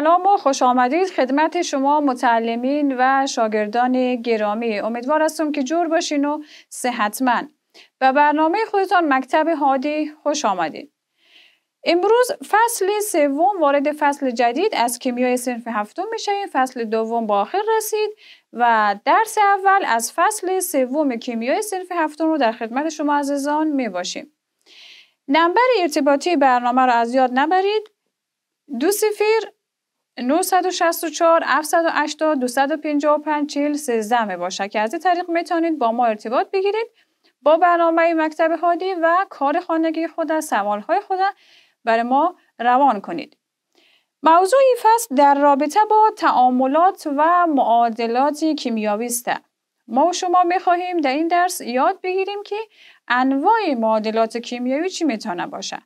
سلام و خوش آمدید خدمت شما متعلمین و شاگردان گرامی امیدوار هستم که جور باشین و صحتمند و برنامه خودتان مکتب هادی خوش آمدید امروز فصل سوم وارد فصل جدید از کیمیای صنف هفتم میشه فصل دوم با آخر رسید و درس اول از فصل سوم کیمیای صنف هفتم رو در خدمت شما عزیزان می باشیم نمبر ارتباطی برنامه رو از یاد نبرید دو سفیر 964 780 255 40 13 باشه که از این طریق میتونید با ما ارتباط بگیرید با برنامه مکتب هادی و کار خانگی خود سوال های خود برای ما روان کنید موضوع این فصل در رابطه با تعاملات و معادلات کیمیاوی است ما و شما میخواهیم در این درس یاد بگیریم که انواع معادلات کیمیاوی چی میتونه باشه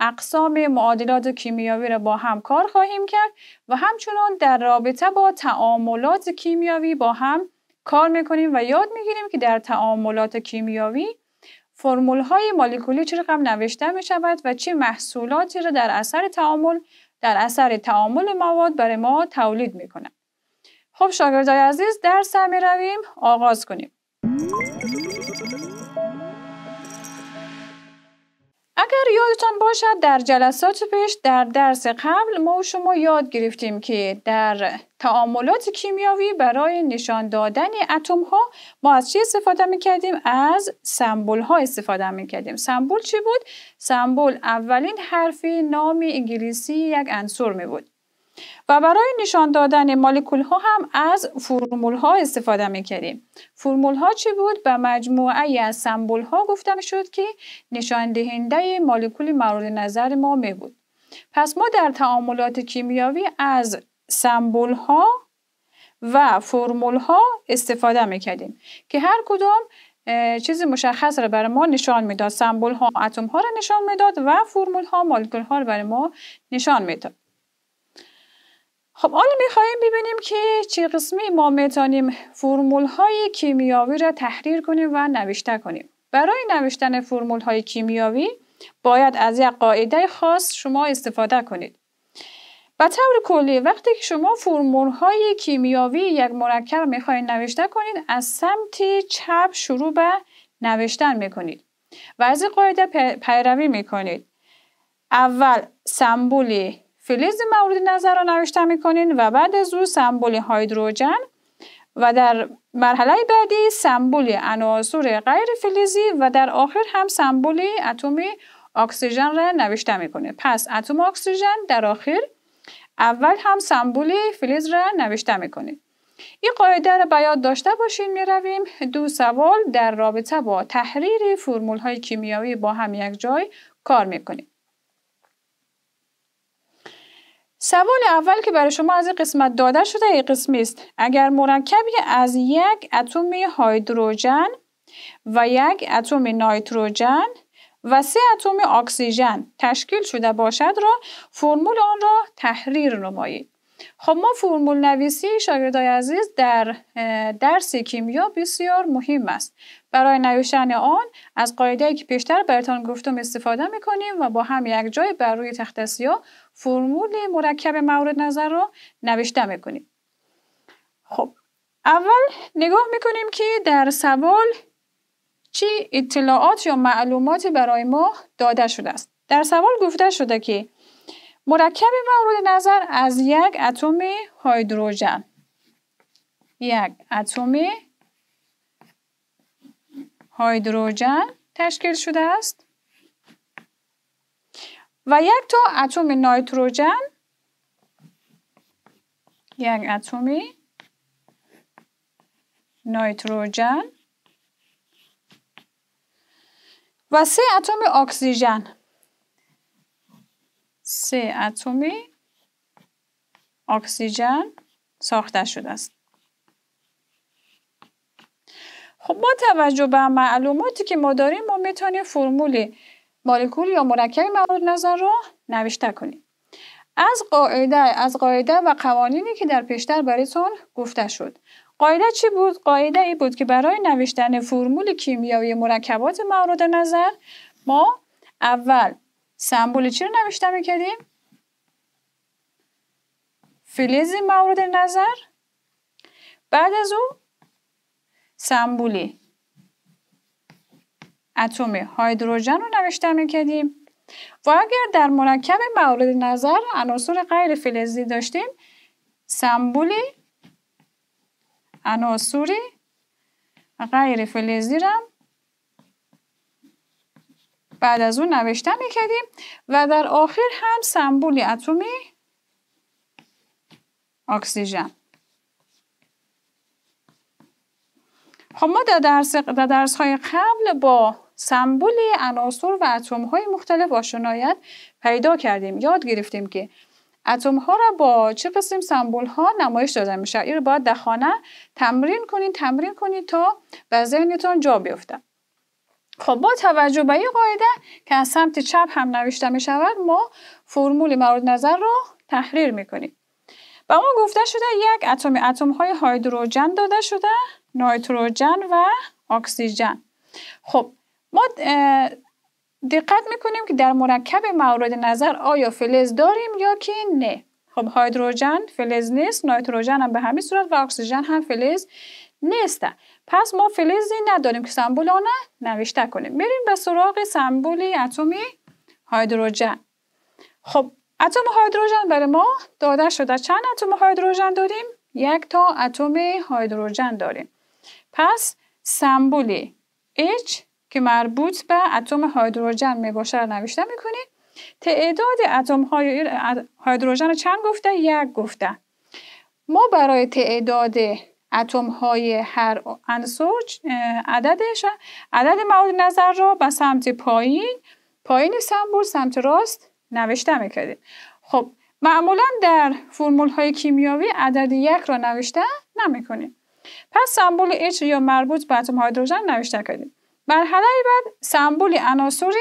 اقسام معادلات کیمیاوی را با هم کار خواهیم کرد و همچنان در رابطه با تعاملات کیمیاوی با هم کار میکنیم و یاد میگیریم که در تعاملات کیمیاوی فرمول های مالیکولی چه رقم نوشته می شود و چه محصولاتی را در اثر تعامل در اثر تعامل مواد برای ما تولید می کنند. خب شاگردای عزیز درس سر می رویم آغاز کنیم. اگر یادتان باشد در جلسات پیش در درس قبل ما شما یاد گرفتیم که در تعاملات کیمیاوی برای نشان دادن اتم ها ما از چی استفاده میکردیم؟ از سمبول ها استفاده میکردیم. سمبول چی بود؟ سمبول اولین حرفی نام انگلیسی یک انصور می و برای نشان دادن مالکول ها هم از فرمول ها استفاده کردیم. فرمول ها چی بود به مجموعه از سمبول ها گفته شد که نشان دهنده مالکول مورد نظر ما می بود پس ما در تعاملات کیمیاوی از سمبول ها و فرمول ها استفاده کردیم که هر کدام چیز مشخص را برای ما نشان میداد سمبول ها اتم ها را نشان میداد و فرمول ها مالکول ها را برای ما نشان میداد خب حالا میخواهیم ببینیم که چه قسمی ما میتونیم فرمول های کیمیاوی را تحریر کنیم و نوشته کنیم. برای نوشتن فرمول های کیمیاوی باید از یک قاعده خاص شما استفاده کنید. به طور کلی وقتی که شما فرمول های کیمیاوی یک مرکب میخواهید نوشته کنید از سمت چپ شروع به نوشتن میکنید و از قاعده پیروی میکنید. اول سمبول فلز مورد نظر را نوشته میکنین و بعد از او سمبل هیدروژن و در مرحله بعدی سمبول عناصر غیر فلزی و در آخر هم سمبل اتم اکسیژن را نوشته میکنه پس اتم اکسیژن در آخر اول هم سمبل فلز را نوشته می این قاعده را به یاد داشته باشین می رویم. دو سوال در رابطه با تحریر فرمول های کیمیایی با هم یک جای کار میکنیم سوال اول که برای شما از این قسمت داده شده یک قسمی است اگر مرکبی از یک اتم هیدروژن و یک اتم نایتروژن و سه اتم اکسیژن تشکیل شده باشد را فرمول آن را تحریر نمایید خب ما فرمول نویسی شاگردای عزیز در درس کیمیا بسیار مهم است برای نوشتن آن از قاعده که پیشتر برتان گفتم استفاده میکنیم و با هم یک جای بر روی تخت سیاه فرمول مرکب مورد نظر رو نوشته میکنیم خب اول نگاه میکنیم که در سوال چی اطلاعات یا معلوماتی برای ما داده شده است در سوال گفته شده که مرکب مورد نظر از یک اتم هیدروژن یک اتم هیدروژن تشکیل شده است و یک تا اتم نایتروژن یک اتم نایتروژن و سه اتم اکسیژن سه اتمی اکسیژن ساخته شده است خب با توجه به معلوماتی که ما داریم ما میتونیم فرمول مولکول یا مرکب مورد نظر را نوشته کنیم از قاعده از قاعده و قوانینی که در پیشتر برایتون گفته شد قاعده چی بود قاعده ای بود که برای نوشتن فرمول کیمیایی مرکبات مورد نظر ما اول سمبول چی رو نوشته میکردیم؟ فلز مورد نظر بعد از او سمبولی اتم هیدروژن رو نوشته میکردیم و اگر در مرکب مورد نظر عناصر غیر فلزی داشتیم سمبولی عناصری غیر فلزی رو بعد از اون نوشتن میکردیم و در آخر هم سمبول اتمی اکسیژن خب ما در درس, در های قبل با سمبولی عناصر و اتم های مختلف آشنایت پیدا کردیم یاد گرفتیم که اتم ها را با چه قسم سمبول ها نمایش داده میشه این رو باید در خانه تمرین کنید تمرین کنید تا به ذهنتان جا بیفتن. خب با توجه به این قاعده که از سمت چپ هم نوشته می شود ما فرمول مورد نظر رو تحریر می کنیم. به ما گفته شده یک اتم اتم های هیدروژن داده شده نایتروژن و اکسیژن خب ما دقت می کنیم که در مرکب مورد نظر آیا فلز داریم یا که نه خب هیدروژن فلز نیست نایتروژن هم به همین صورت و اکسیژن هم فلز نیست. پس ما فلزی نداریم که سمبول آن نوشته کنیم بریم به سراغ سمبولی اتمی هیدروژن خب اتم هیدروژن برای ما داده شده چند اتم هیدروژن داریم یک تا اتم هیدروژن داریم پس سمبولی H که مربوط به اتم هیدروژن می باشه نوشته میکنیم تعداد اتم های هیدروژن چند گفته یک گفته ما برای تعداد اتم های هر عنصر عددش عدد مورد نظر رو به سمت پایین پایین سمبول سمت راست نوشته میکردیم خب معمولا در فرمول های کیمیاوی عدد یک را نوشته نمیکنیم پس سمبول H یا مربوط به اتم هیدروژن نوشته کردیم مرحله بعد سمبول عناصر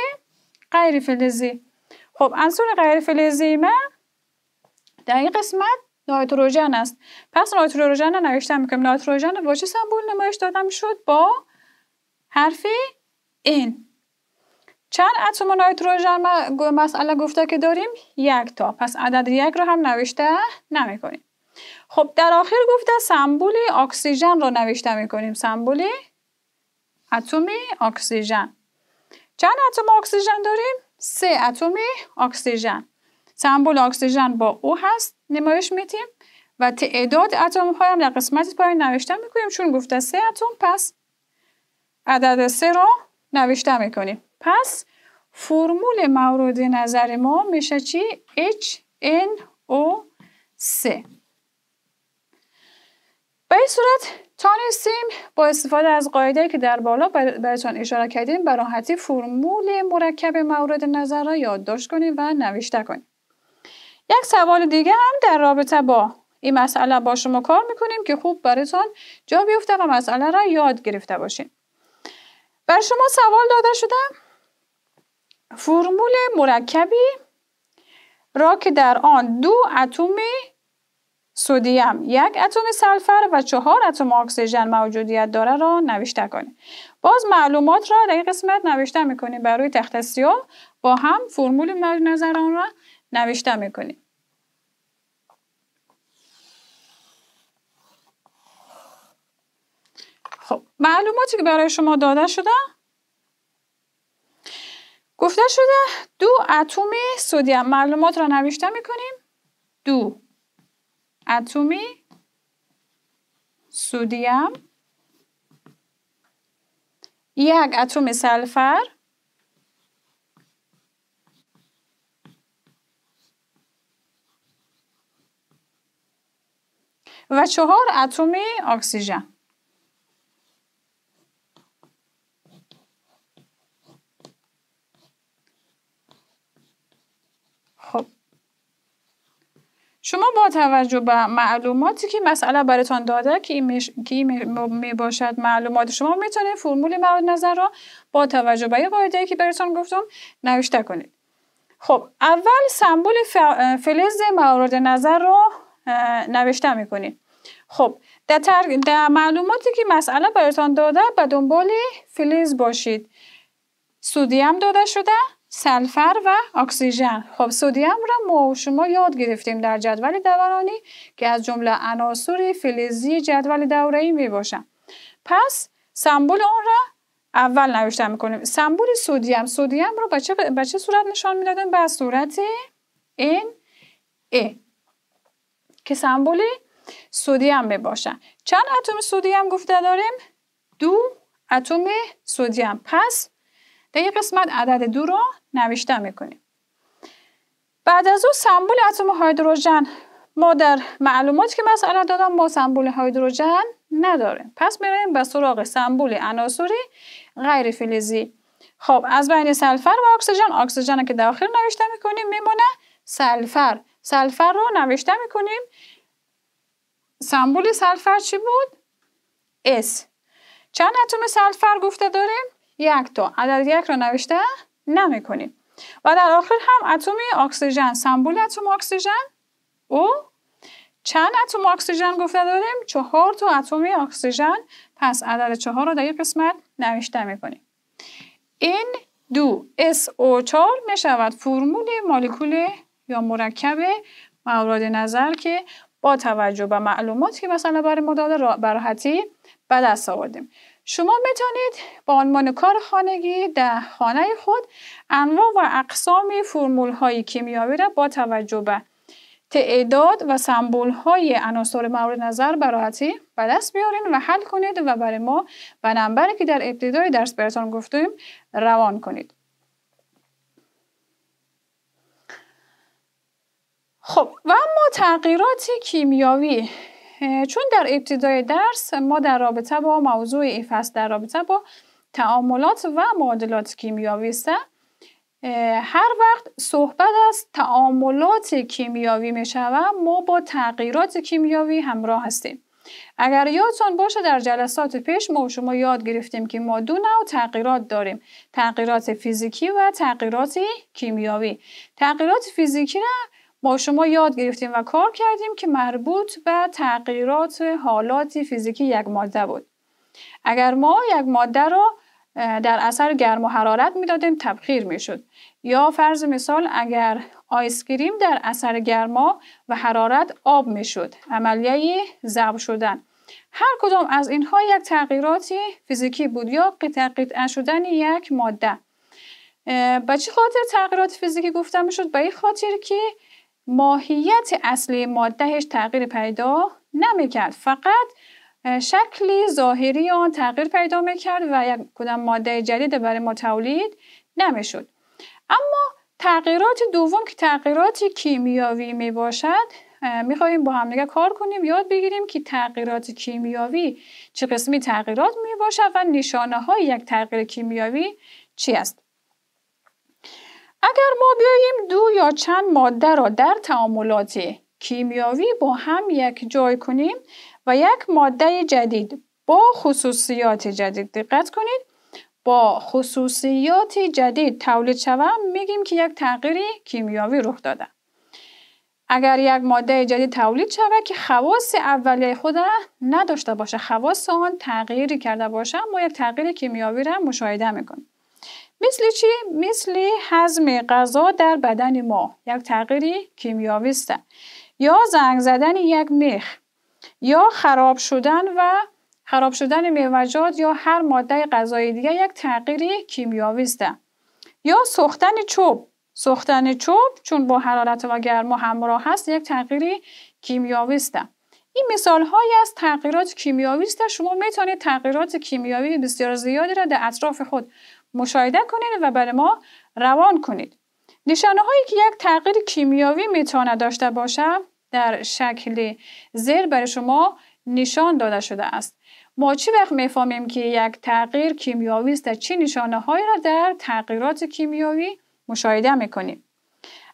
غیر فلزی خب عنصر غیر فلزی ما در این قسمت نایتروژن است پس نایتروژن رو نوشتن میکنیم نایتروژن رو با چه سمبول نمایش دادم شد با حرف این چند اتم نایتروژن مسئله گفته که داریم یک تا پس عدد یک رو هم نوشته نمی کنیم خب در آخر گفته سمبول اکسیژن رو نوشته می سمبول اتم اکسیژن چند اتم اکسیژن داریم سه اتم اکسیژن سمبل اکسیژن با او هست نمایش میتیم و تعداد اتم ها هم در قسمت پایین نوشته میکنیم چون گفته سه اتم پس عدد سه رو نوشته میکنیم پس فرمول مورد نظر ما میشه چی؟ HNO3 به این صورت تانستیم با استفاده از قاعده که در بالا براتون اشاره کردیم براحتی فرمول مرکب مورد نظر را یادداشت کنیم و نوشته کنیم یک سوال دیگه هم در رابطه با این مسئله با شما کار میکنیم که خوب براتون جا بیفته و مسئله را یاد گرفته باشین بر شما سوال داده شده فرمول مرکبی را که در آن دو اتم سودیم یک اتم سلفر و چهار اتم اکسیژن موجودیت داره را نوشته کنید باز معلومات را در این قسمت نوشته میکنیم بر روی تخت سیاه با هم فرمول مد نظر آن را نوشته میکنیم خب معلوماتی که برای شما داده شده گفته شده دو اتم سودیم معلومات را نوشته میکنیم دو اتمی سودیم یک اتم سلفر و چهار اتم اکسیژن خب شما با توجه به معلوماتی که مسئله براتان داده که این می باشد معلومات شما میتونه فرمول مورد نظر را با توجه به قاعده که براتان گفتم نوشته کنید خب اول سمبول فلز مورد نظر را نوشته میکنید خب در, تر... در معلوماتی که مسئله براتان داده به دنبال فلز باشید سودیم داده شده سلفر و اکسیژن خب سودیم را ما شما یاد گرفتیم در جدول دورانی که از جمله عناصر فلزی جدول ای می باشن. پس سمبول اون را اول نوشته میکنیم سمبول سودیم سودیم رو به چه, صورت نشان میدادیم به صورت این ای که سمبولی سودیم بباشن چند اتم سودیم گفته داریم دو اتم سودیم پس در یک قسمت عدد دو رو نوشته میکنیم بعد از او سمبول اتم هیدروژن ما در معلومات که مسئله دادم ما سمبول هیدروژن نداره پس میریم به سراغ سمبول اناسوری غیر فلزی خب از بین سلفر و اکسیژن اکسیژن که داخل نوشته میکنیم میمونه سلفر سلفر رو نوشته میکنیم سمبول سلفر چی بود؟ S چند اتم سلفر گفته داریم؟ یک تا عدد یک رو نوشته نمی کنیم و در آخر هم اتم اکسیژن سمبول اتم اکسیژن او چند اتم اکسیژن گفته داریم؟ چهار تا اتم اکسیژن پس عدد چهار رو در یک قسمت نوشته میکنیم این دو SO4 می شود فرمول مولکول یا مرکب مورد نظر که با توجه به معلوماتی که مثلا برای مداد براحتی به دست آوردیم شما میتونید با عنوان کار خانگی در خانه خود انواع و اقسام فرمول های کیمیاوی را با توجه به تعداد و سمبول های عناصر مورد نظر براحتی به دست بیارین و حل کنید و برای ما به نمبری که در ابتدای درس براتان گفتیم روان کنید خب و اما تغییرات کیمیاوی چون در ابتدای درس ما در رابطه با موضوع این در رابطه با تعاملات و معادلات کیمیاوی است هر وقت صحبت از تعاملات کیمیاوی می شود ما با تغییرات کیمیاوی همراه هستیم اگر یادتان باشه در جلسات پیش ما شما یاد گرفتیم که ما دو نوع تغییرات داریم تغییرات فیزیکی و تغییرات کیمیاوی تغییرات فیزیکی را ما شما یاد گرفتیم و کار کردیم که مربوط به تغییرات حالات فیزیکی یک ماده بود اگر ما یک ماده را در اثر گرم و حرارت میدادیم تبخیر میشد یا فرض مثال اگر آیس در اثر گرما و حرارت آب میشد عملیه زب شدن هر کدام از اینها یک تغییرات فیزیکی بود یا قطع قطع شدن یک ماده به چه خاطر تغییرات فیزیکی گفته میشد به این خاطر که ماهیت اصلی مادهش تغییر پیدا نمیکرد فقط شکلی ظاهری آن تغییر پیدا میکرد و یک کدام ماده جدید برای ما تولید نمیشد اما تغییرات دوم که تغییرات کیمیاوی میباشد باشد میخواهیم با هم کار کنیم یاد بگیریم که تغییرات کیمیاوی چه قسمی تغییرات میباشد و نشانه های یک تغییر کیمیاوی چی است اگر ما بیاییم دو یا چند ماده را در تعاملات کیمیاوی با هم یک جای کنیم و یک ماده جدید با خصوصیات جدید دقت کنید با خصوصیات جدید تولید شوم میگیم که یک تغییری کیمیاوی رخ داده اگر یک ماده جدید تولید شود که خواص اولیه خود را نداشته باشه خواص آن تغییری کرده باشه ما یک تغییر کیمیاوی را مشاهده میکنیم مثل چی؟ مثل هضم غذا در بدن ما یک تغییری کیمیاوی است یا زنگ زدن یک میخ یا خراب شدن و خراب شدن میوجات یا هر ماده غذایی دیگه یک تغییری کیمیاوی است یا سوختن چوب سوختن چوب چون با حرارت و گرما همراه هست یک تغییری کیمیاوی است این مثال های از تغییرات کیمیاوی است شما میتونید تغییرات کیمیاوی بسیار زیادی را در اطراف خود مشاهده کنید و برای ما روان کنید. نشانه هایی که یک تغییر کیمیاوی میتونه داشته باشه در شکل زیر برای شما نشان داده شده است. ما چی وقت میفهمیم که یک تغییر کیمیاوی است چه نشانه هایی را در تغییرات کیمیاوی مشاهده میکنیم.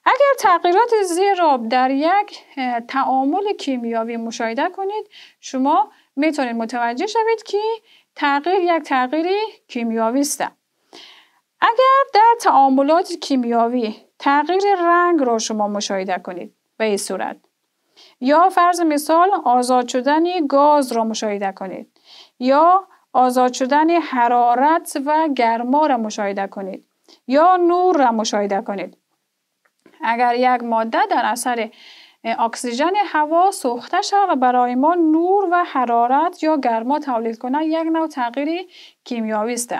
اگر تغییرات زیر را در یک تعامل کیمیاوی مشاهده کنید شما میتونید متوجه شوید که تغییر یک تغییری کیمیاوی است. اگر در تعاملات کیمیاوی تغییر رنگ را شما مشاهده کنید به این صورت یا فرض مثال آزاد شدن گاز را مشاهده کنید یا آزاد شدن حرارت و گرما را مشاهده کنید یا نور را مشاهده کنید اگر یک ماده در اثر اکسیژن هوا سوخته شود و برای ما نور و حرارت یا گرما تولید کنه یک نوع تغییر کیمیاوی است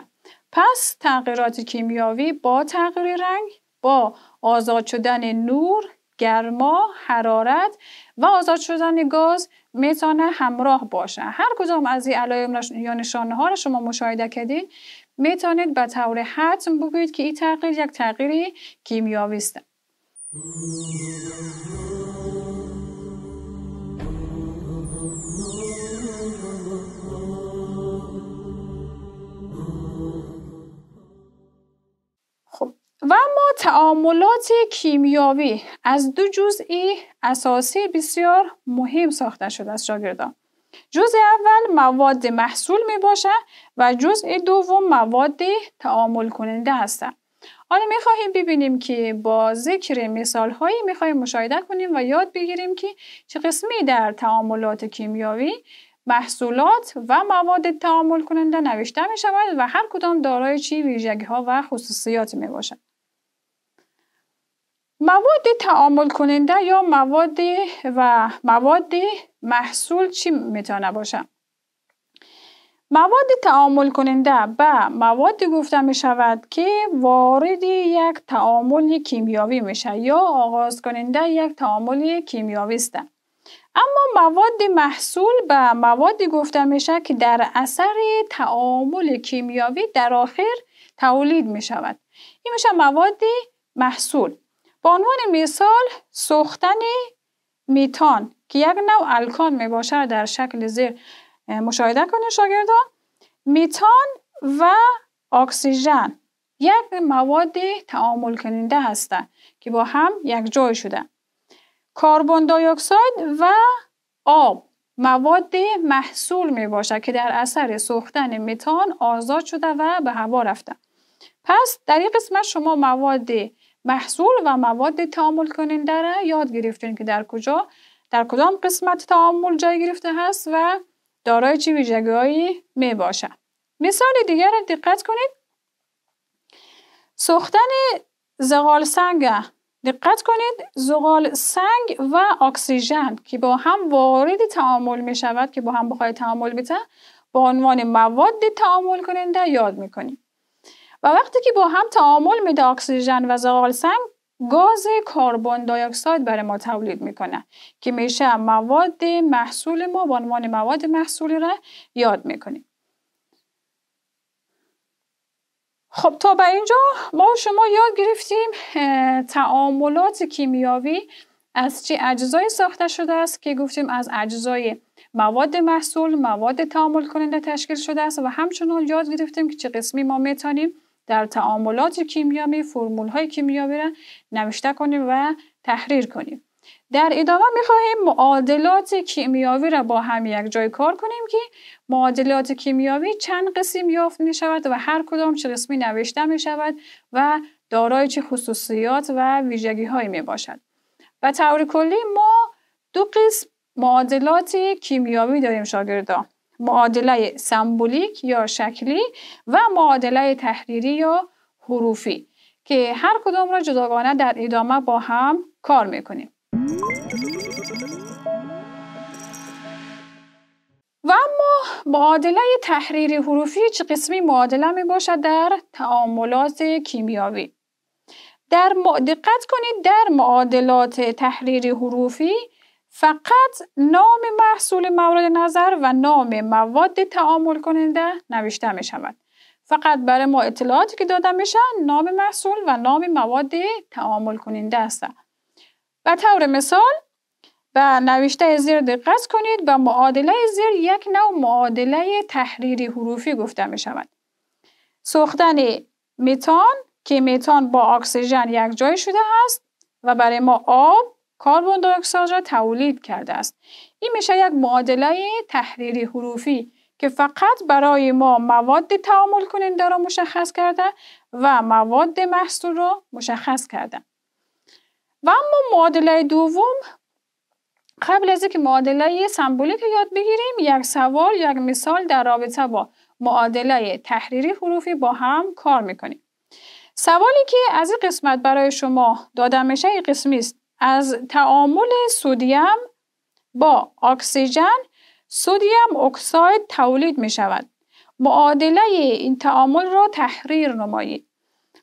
پس تغییرات کیمیاوی با تغییر رنگ با آزاد شدن نور، گرما، حرارت و آزاد شدن گاز میتونه همراه باشه. هر کدام از این علائم یا نشانه ها رو شما مشاهده کردید میتونید به طور حتم بگویید که این تغییر یک تغییری کیمیاوی است. و ما تعاملات کیمیاوی از دو جزئی اساسی بسیار مهم ساخته شده از شاگردان جزء اول مواد محصول می باشه و جزء دوم مواد تعامل کننده هستند حالا می خواهیم ببینیم که با ذکر مثال هایی می خواهیم مشاهده کنیم و یاد بگیریم که چه قسمی در تعاملات کیمیاوی محصولات و مواد تعامل کننده نوشته می شود و هر کدام دارای چی ویژگی ها و خصوصیات می باشد. مواد تعامل کننده یا مواد و مواد محصول چی میتونه باشه؟ مواد تعامل کننده به مواد گفته می شود که وارد یک تعامل کیمیاوی میشه یا آغاز کننده یک تعامل کیمیاوی است. اما مواد محصول به مواد گفته میشه که در اثر تعامل کیمیاوی در آخر تولید می شود. این میشه مواد محصول. به عنوان مثال سوختن میتان که یک نوع الکان می باشد در شکل زیر مشاهده کنید شاگردان میتان و اکسیژن یک مواد تعامل کننده هستند که با هم یک جای شده کاربون دی اکساید و آب مواد محصول می باشد که در اثر سوختن میتان آزاد شده و به هوا رفته پس در این قسمت شما مواد محصول و مواد تعامل کننده را یاد گرفتیم که در کجا در کدام قسمت تعامل جای گرفته هست و دارای چه ویژگیهایی می باشد مثال دیگر را دقت کنید سختن زغال سنگ دقت کنید زغال سنگ و اکسیژن که با هم وارد تعامل می شود که با هم بخواهی تعامل بیتن با عنوان مواد تعامل کننده یاد می کنید. و وقتی که با هم تعامل میده اکسیژن و زغال سنگ گاز کربن دی برای ما تولید میکنه که میشه مواد محصول ما به عنوان مواد محصولی را یاد میکنیم خب تا به اینجا ما شما یاد گرفتیم تعاملات کیمیاوی از چه اجزایی ساخته شده است که گفتیم از اجزای مواد محصول، مواد تعامل کننده تشکیل شده است و همچنان یاد گرفتیم که چه قسمی ما میتونیم در تعاملات کیمیایی فرمول های کیمیایی را نوشته کنیم و تحریر کنیم در ادامه میخواهیم معادلات کیمیاوی را با هم یک جای کار کنیم که معادلات کیمیاوی چند قسم یافت می شود و هر کدام چه قسمی نوشته می شود و دارای چه خصوصیات و ویژگی هایی می باشد. و طور کلی ما دو قسم معادلات کیمیاوی داریم شاگردان معادله سمبولیک یا شکلی و معادله تحریری یا حروفی که هر کدام را جداگانه در ادامه با هم کار میکنیم و اما معادله تحریری حروفی چه قسمی معادله می باشد در تعاملات کیمیاوی در دقت کنید در معادلات تحریری حروفی فقط نام محصول مورد نظر و نام مواد تعامل کننده نوشته می شود. فقط برای ما اطلاعاتی که داده شود نام محصول و نام مواد تعامل کننده است. به طور مثال به نوشته زیر دقت کنید و معادله زیر یک نوع معادله تحریری حروفی گفته می شود. سوختن میتان که میتان با اکسیژن یک جای شده است و برای ما آب کربن را تولید کرده است این میشه یک معادله تحریری حروفی که فقط برای ما مواد تعامل کننده را مشخص کرده و مواد محصول را مشخص کرده و اما معادله دوم قبل از اینکه معادله سمبولیک یاد بگیریم یک سوال یک مثال در رابطه با معادله تحریری حروفی با هم کار میکنیم سوالی که از این قسمت برای شما داده میشه این قسمی است از تعامل سودیم با اکسیژن سودیم اکساید تولید می شود. معادله این تعامل را تحریر نمایید.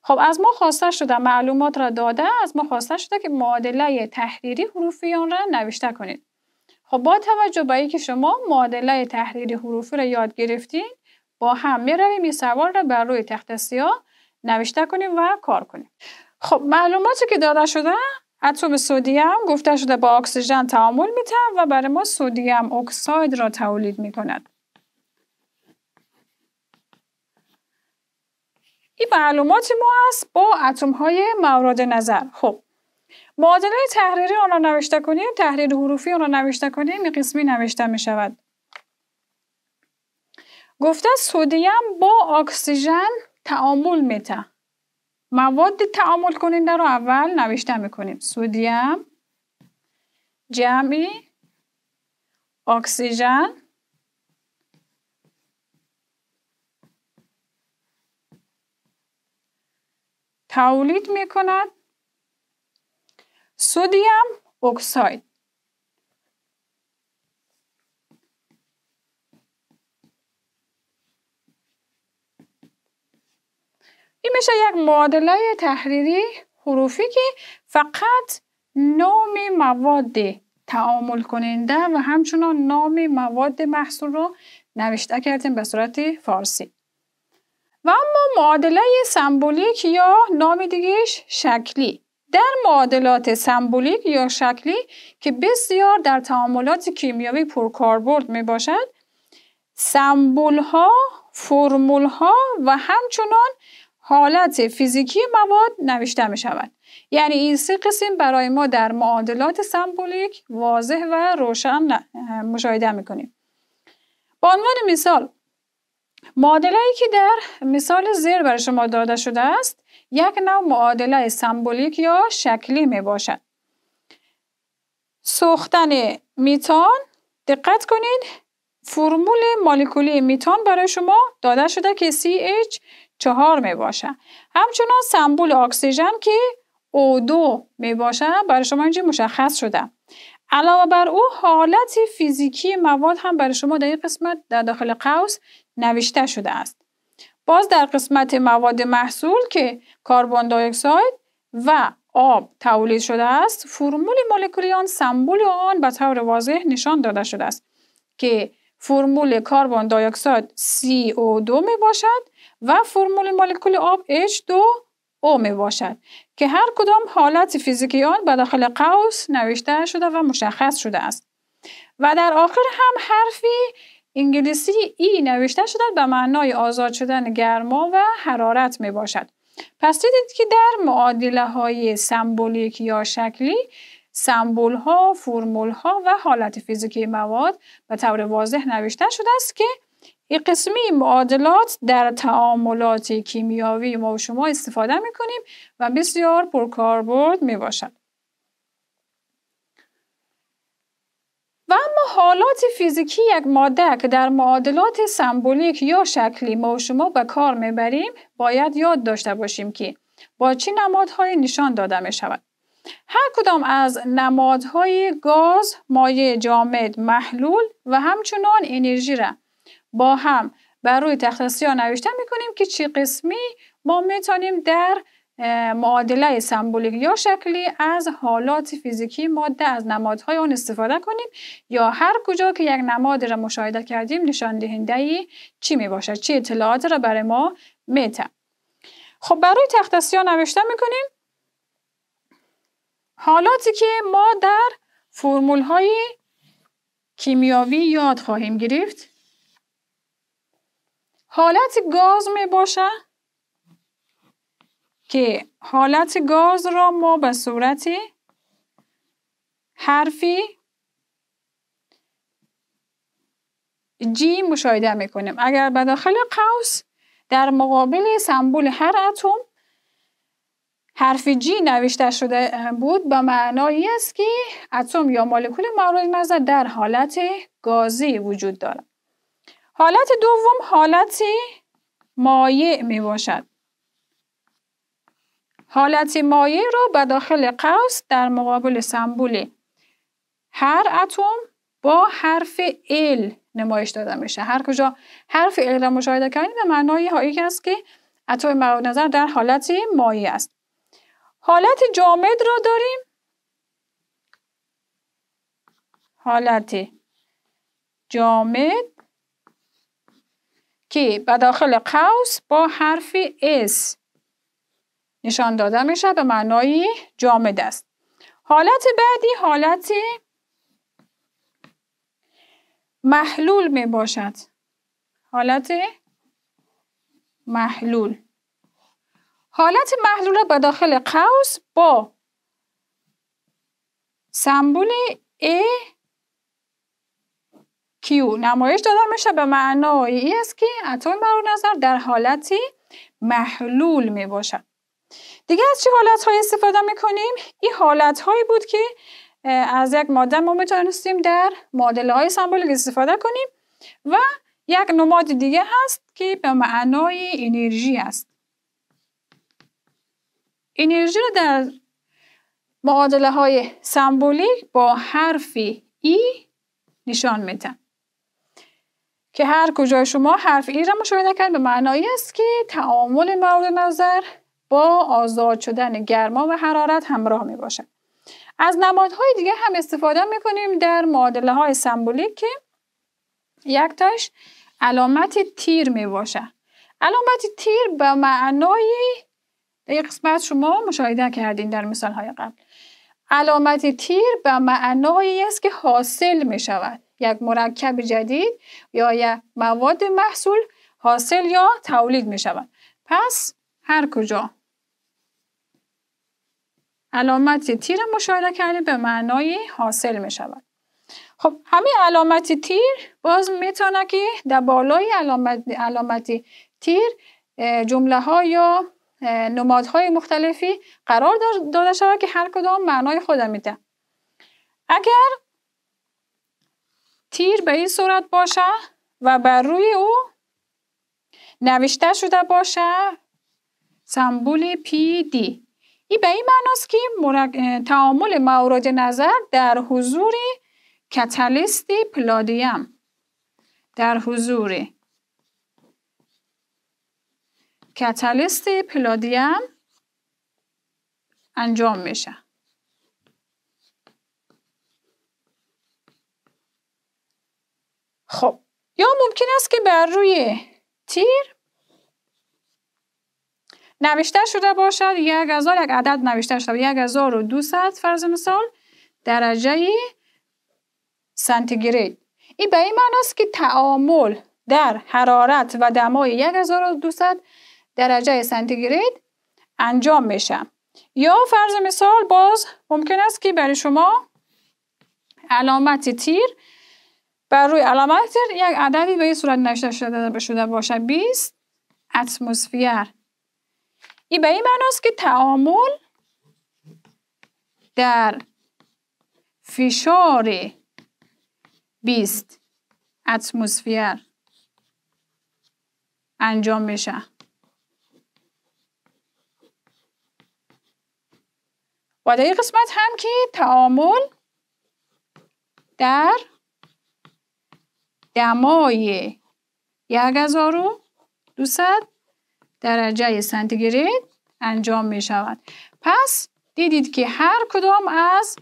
خب از ما خواسته شده معلومات را داده از ما خواسته شده که معادله تحریری حروفی آن را نوشته کنید. خب با توجه به اینکه شما معادله تحریری حروفی را یاد گرفتین با هم می رویم این سوال را بر روی تخت سیاه نوشته کنیم و کار کنیم. خب معلوماتی که داده شده اتم سودیم گفته شده با اکسیژن تعامل میتن و برای ما سودیم اکساید را تولید میکند. این معلومات ما است با اتم های مورد نظر. خب معادله تحریری آن را نوشته کنیم، تحریر حروفی آن را نوشته کنیم، این قسمی نوشته می شود. گفته سودیم با اکسیژن تعامل میته. مواد تعامل کننده رو اول نوشته میکنیم سودیم جمعی اکسیژن تولید میکند سودیم اکساید این میشه یک معادله تحریری حروفی که فقط نام مواد تعامل کننده و همچنان نام مواد محصول رو نوشته کردیم به صورت فارسی و اما معادله سمبولیک یا نام دیگهش شکلی در معادلات سمبولیک یا شکلی که بسیار در تعاملات کیمیاوی پرکاربرد می باشد سمبول ها فرمول ها و همچنان حالت فیزیکی مواد نوشته می شود. یعنی این سه قسم برای ما در معادلات سمبولیک واضح و روشن مشاهده می کنیم. به عنوان مثال معادله ای که در مثال زیر برای شما داده شده است یک نوع معادله سمبولیک یا شکلی می باشد. سوختن میتان دقت کنید فرمول مولکولی میتان برای شما داده شده که CH چهار می باشه همچنان سمبول اکسیژن که O2 می باشه برای شما اینجا مشخص شده علاوه بر او حالت فیزیکی مواد هم برای شما در این قسمت در داخل قوس نوشته شده است باز در قسمت مواد محصول که کاربون دی و آب تولید شده است فرمول مولکولی آن سمبول آن به طور واضح نشان داده شده است که فرمول کاربون دی CO2 می باشد و فرمول مولکول آب H2O می باشد که هر کدام حالت فیزیکی آن به داخل قوس نوشته شده و مشخص شده است و در آخر هم حرفی انگلیسی ای نوشته شده به معنای آزاد شدن گرما و حرارت می باشد پس دیدید که در معادله های سمبولیک یا شکلی سمبول ها، فرمول ها و حالت فیزیکی مواد به طور واضح نوشته شده است که این قسمی معادلات در تعاملات کیمیاوی ما و شما استفاده میکنیم و بسیار پرکاربرد باشد. و اما حالات فیزیکی یک ماده که در معادلات سمبولیک یا شکلی ما و شما به کار میبریم باید یاد داشته باشیم که با چه نمادهایی نشان داده می شود. هر کدام از نمادهای گاز، مایع جامد، محلول و همچنان انرژی را با هم بر روی تخت سیاه نوشته میکنیم که چی قسمی ما میتونیم در معادله سمبولیک یا شکلی از حالات فیزیکی ماده از نمادهای آن استفاده کنیم یا هر کجا که یک نماد را مشاهده کردیم نشان دهنده چی می باشد چه اطلاعات را برای ما میته خب برای تخت سیاه نوشته میکنیم حالاتی که ما در فرمول های کیمیاوی یاد خواهیم گرفت حالت گاز می باشه که حالت گاز را ما به صورت حرفی جی مشاهده می اگر به داخل قوس در مقابل سمبول هر اتم حرف جی نوشته شده بود به معنایی است که اتم یا مولکول مورد نظر در حالت گازی وجود دارد. حالت دوم حالتی مایع می باشد. حالت مایع را به داخل قوس در مقابل سمبول هر اتم با حرف ال نمایش داده میشه. هر کجا حرف ال را مشاهده کنید به معنای هایی است که اتم مورد نظر در حالت مایع است. حالت جامد را داریم. حالت جامد که به داخل قوس با حرف S نشان داده می شود و معنای جامد است حالت بعدی حالت محلول می باشد حالت محلول حالت محلول را به داخل قوس با سمبول A کیو نمایش داده میشه به معنای ای است که اتم مورد نظر در حالتی محلول می باشد. دیگه از چه حالت های استفاده می کنیم؟ این حالت هایی بود که از یک ماده ما میتونستیم در معادله های سمبولیک استفاده کنیم و یک نماد دیگه هست که به معنای انرژی است. انرژی رو در معادله های سمبولیک با حرف ای نشان میدن. که هر کجای شما حرف این رو مشاهده کرد به معنای است که تعامل مورد نظر با آزاد شدن گرما و حرارت همراه می باشد. از نمادهای دیگه هم استفاده می کنیم در معادله های سمبولیک که یک تاش علامت تیر می باشه. علامت تیر به معنای یک قسمت شما مشاهده کردین در مثال های قبل. علامت تیر به معنایی است که حاصل می شود. یک مرکب جدید یا یک مواد محصول حاصل یا تولید می شود پس هر کجا علامت تیر مشاهده کردیم به معنای حاصل می شود خب همین علامت تیر باز تانه که در بالای علامت, علامت تیر جمله ها یا نمادهای مختلفی قرار داده شود که هر کدام معنای خود میده اگر تیر به این صورت باشه و بر روی او نوشته شده باشه سمبول پی دی ای به این معناست که مرق... تعامل مورد نظر در حضور کتالیست پلادیم در حضور کتالیست پلادیم انجام میشه خب یا ممکن است که بر روی تیر نوشته شده باشد یک هزار یک عدد نوشته شده یک هزار و فرض مثال درجه سنتیگرید این به این معنی است که تعامل در حرارت و دمای 1200 درجه سنتیگرید انجام میشه یا فرض مثال باز ممکن است که برای شما علامت تیر بر روی علامت یک عددی به این صورت نوشته شده شده باشه 20 اتمسفیر این به این است که تعامل در فشار 20 اتمسفیر انجام میشه و در این قسمت هم که تعامل در دمای دوصد درجه سانتیگراد انجام می شود. پس دیدید که هر کدام از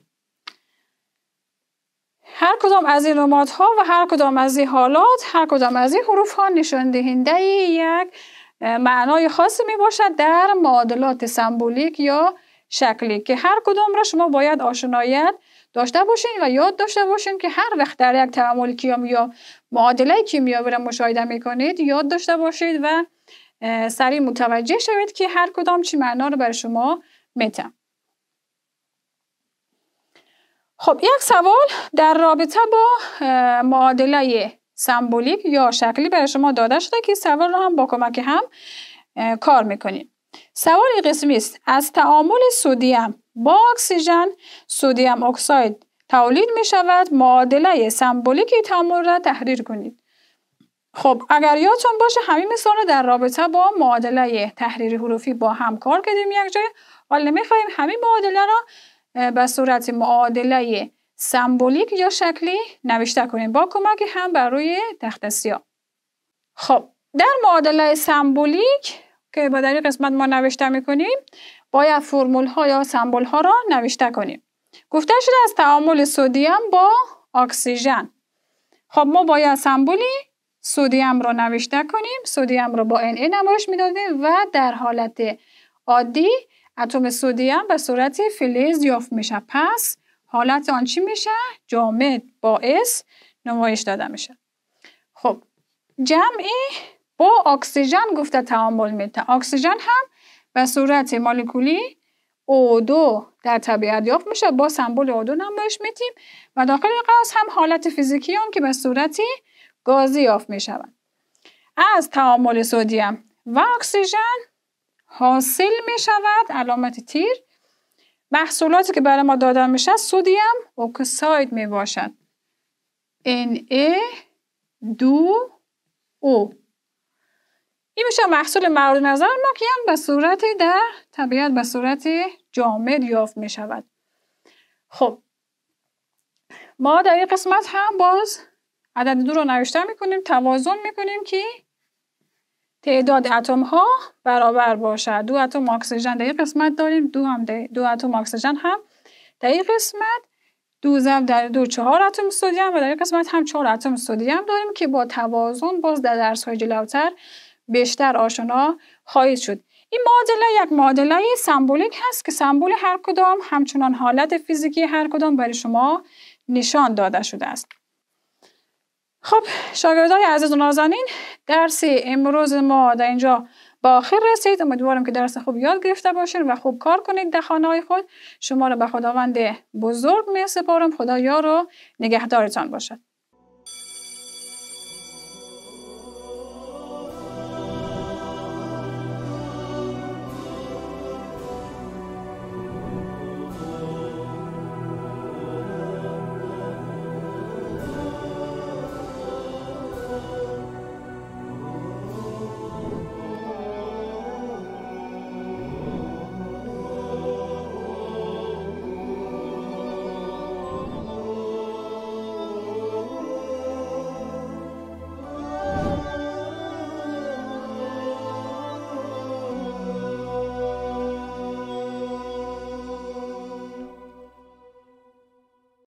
هر کدام از این نمادها ها و هر کدام از این حالات هر کدام از این حروف ها نشان دهنده یک معنای خاصی می باشد در معادلات سمبولیک یا شکلی که هر کدام را شما باید آشنایت داشته باشین و یاد داشته باشین که هر وقت در یک تعامل کیمیا یا معادله کیمیا را مشاهده میکنید یاد داشته باشید و سریع متوجه شوید که هر کدام چی معنا رو برای شما میتم خب یک سوال در رابطه با معادله سمبولیک یا شکلی برای شما داده شده که سوال رو هم با کمک هم کار میکنیم سوال قسمی است از تعامل سودیم با اکسیژن سودیم اکساید تولید می شود معادله سمبولیک تعامل را تحریر کنید خب اگر یادتون باشه همین مثال در رابطه با معادله تحریر حروفی با هم کار کردیم یک جای حالا میخواهیم همین معادله را به صورت معادله سمبولیک یا شکلی نوشته کنیم با کمک هم بر روی تخت سیاه خب در معادله سمبولیک که با در قسمت ما نوشته میکنیم باید فرمول ها یا سمبول ها را نوشته کنیم گفته شده از تعامل سودیم با اکسیژن خب ما باید سمبولی سودیم را نوشته کنیم سودیم را با Na نمایش میدادیم و در حالت عادی اتم سودیم به صورت فلز یافت میشه پس حالت آن چی میشه جامد باعث نمایش داده میشه خب جمعی با اکسیژن گفته تعامل میده اکسیژن هم به صورت مولکولی O2 در طبیعت یافت میشه با سمبل O2 نمایش میتیم و داخل گاز هم حالت فیزیکی آن که به صورت گازی یافت میشود از تعامل سودیم و اکسیژن حاصل میشود علامت تیر محصولاتی که برای ما داده میشه سودیم اکساید میباشد باشد Na دو او این میشه محصول مورد نظر ما که هم به صورت در طبیعت به صورت جامد یافت شود. خب ما در این قسمت هم باز عدد دو رو نوشته میکنیم توازن میکنیم که تعداد اتم ها برابر باشد دو اتم اکسیژن در این قسمت داریم دو هم دو اتم اکسیژن هم در این قسمت دو ضرب در دو چهار اتم سدیم و در این قسمت هم چهار اتم سدیم داریم که با توازن باز در درس های جلوتر بیشتر آشنا خواهید شد این معادله یک معادله سمبولیک هست که سمبول هر کدام همچنان حالت فیزیکی هر کدام برای شما نشان داده شده است خب شاگردای عزیز و نازنین درس امروز ما در اینجا با آخر رسید امیدوارم که درس خوب یاد گرفته باشین و خوب کار کنید در خانه خود شما را به خداوند بزرگ می سپارم خدا یار و نگهدارتان باشد